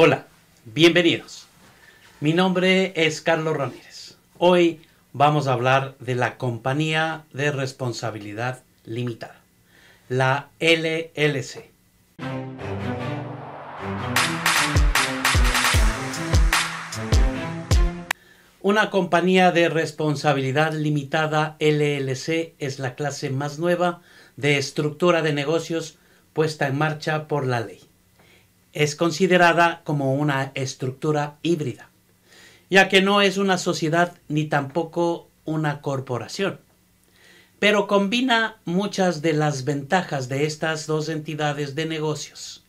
Hola, bienvenidos. Mi nombre es Carlos Ramírez. Hoy vamos a hablar de la compañía de responsabilidad limitada, la LLC. Una compañía de responsabilidad limitada LLC es la clase más nueva de estructura de negocios puesta en marcha por la ley es considerada como una estructura híbrida, ya que no es una sociedad ni tampoco una corporación, pero combina muchas de las ventajas de estas dos entidades de negocios.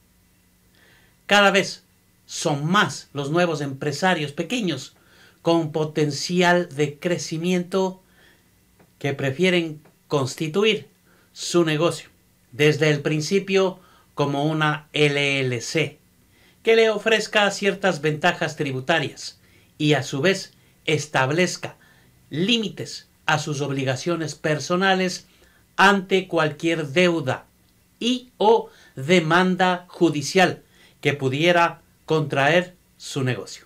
Cada vez son más los nuevos empresarios pequeños con potencial de crecimiento que prefieren constituir su negocio desde el principio como una LLC que le ofrezca ciertas ventajas tributarias y a su vez establezca límites a sus obligaciones personales ante cualquier deuda y o demanda judicial que pudiera contraer su negocio.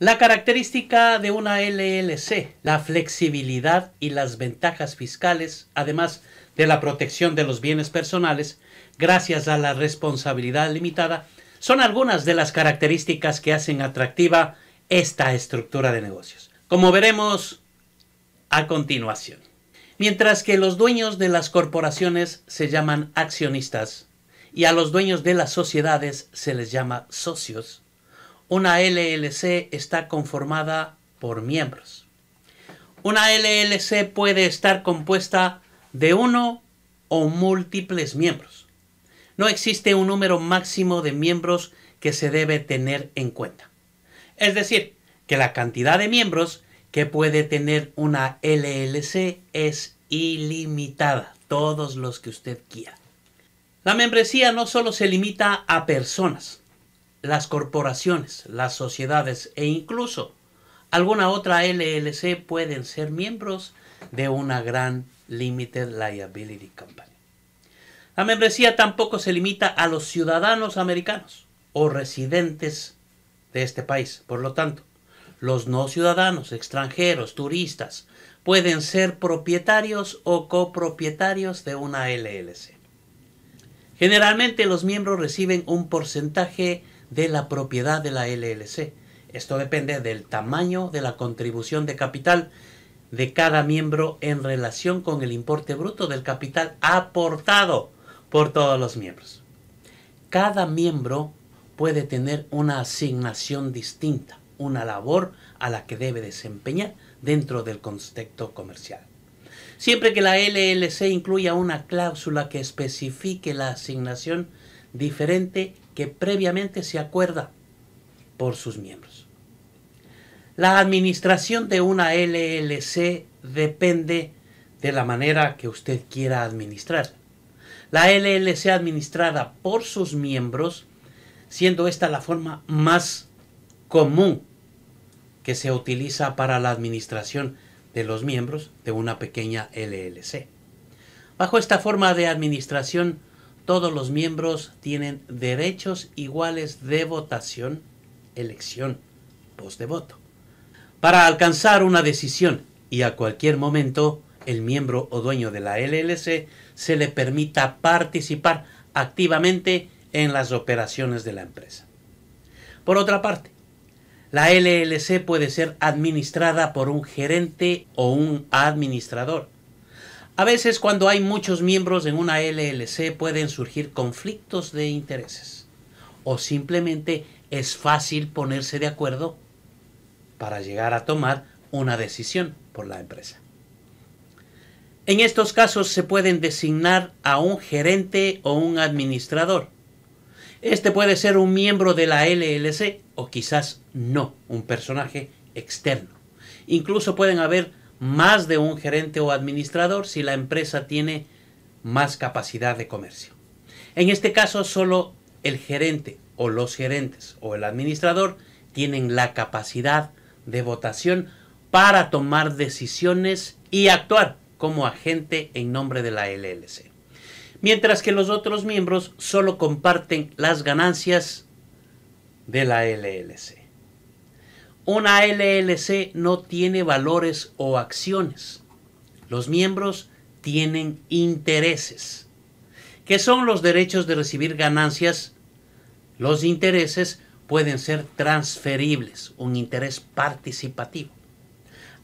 La característica de una LLC, la flexibilidad y las ventajas fiscales, además de la protección de los bienes personales, gracias a la responsabilidad limitada, son algunas de las características que hacen atractiva esta estructura de negocios, como veremos a continuación. Mientras que los dueños de las corporaciones se llaman accionistas y a los dueños de las sociedades se les llama socios, una LLC está conformada por miembros. Una LLC puede estar compuesta de uno o múltiples miembros no existe un número máximo de miembros que se debe tener en cuenta. Es decir, que la cantidad de miembros que puede tener una LLC es ilimitada, todos los que usted quiera. La membresía no solo se limita a personas, las corporaciones, las sociedades e incluso alguna otra LLC pueden ser miembros de una gran Limited Liability Company. La membresía tampoco se limita a los ciudadanos americanos o residentes de este país. Por lo tanto, los no ciudadanos, extranjeros, turistas, pueden ser propietarios o copropietarios de una LLC. Generalmente los miembros reciben un porcentaje de la propiedad de la LLC. Esto depende del tamaño de la contribución de capital de cada miembro en relación con el importe bruto del capital aportado por todos los miembros. Cada miembro puede tener una asignación distinta, una labor a la que debe desempeñar dentro del contexto comercial. Siempre que la LLC incluya una cláusula que especifique la asignación diferente que previamente se acuerda por sus miembros. La administración de una LLC depende de la manera que usted quiera administrar la LLC administrada por sus miembros, siendo esta la forma más común que se utiliza para la administración de los miembros de una pequeña LLC. Bajo esta forma de administración, todos los miembros tienen derechos iguales de votación, elección, voz de voto. Para alcanzar una decisión y a cualquier momento, el miembro o dueño de la LLC se le permita participar activamente en las operaciones de la empresa. Por otra parte, la LLC puede ser administrada por un gerente o un administrador. A veces cuando hay muchos miembros en una LLC pueden surgir conflictos de intereses o simplemente es fácil ponerse de acuerdo para llegar a tomar una decisión por la empresa. En estos casos se pueden designar a un gerente o un administrador. Este puede ser un miembro de la LLC o quizás no, un personaje externo. Incluso pueden haber más de un gerente o administrador si la empresa tiene más capacidad de comercio. En este caso, solo el gerente o los gerentes o el administrador tienen la capacidad de votación para tomar decisiones y actuar como agente en nombre de la LLC. Mientras que los otros miembros solo comparten las ganancias de la LLC. Una LLC no tiene valores o acciones. Los miembros tienen intereses, que son los derechos de recibir ganancias. Los intereses pueden ser transferibles, un interés participativo.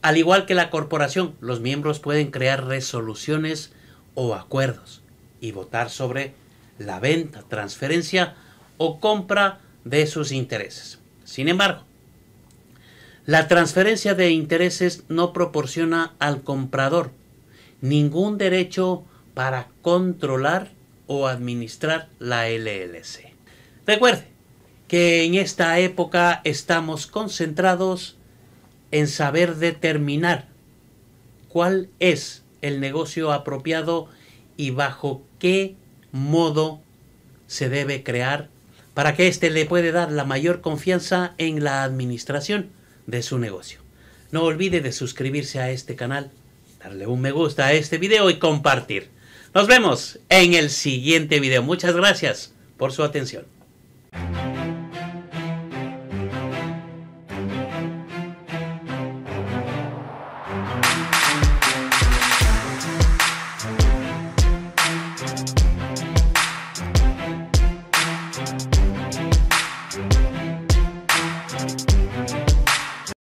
Al igual que la corporación, los miembros pueden crear resoluciones o acuerdos y votar sobre la venta, transferencia o compra de sus intereses. Sin embargo, la transferencia de intereses no proporciona al comprador ningún derecho para controlar o administrar la LLC. Recuerde que en esta época estamos concentrados en saber determinar cuál es el negocio apropiado y bajo qué modo se debe crear para que éste le puede dar la mayor confianza en la administración de su negocio. No olvide de suscribirse a este canal, darle un me gusta a este video y compartir. Nos vemos en el siguiente video. Muchas gracias por su atención.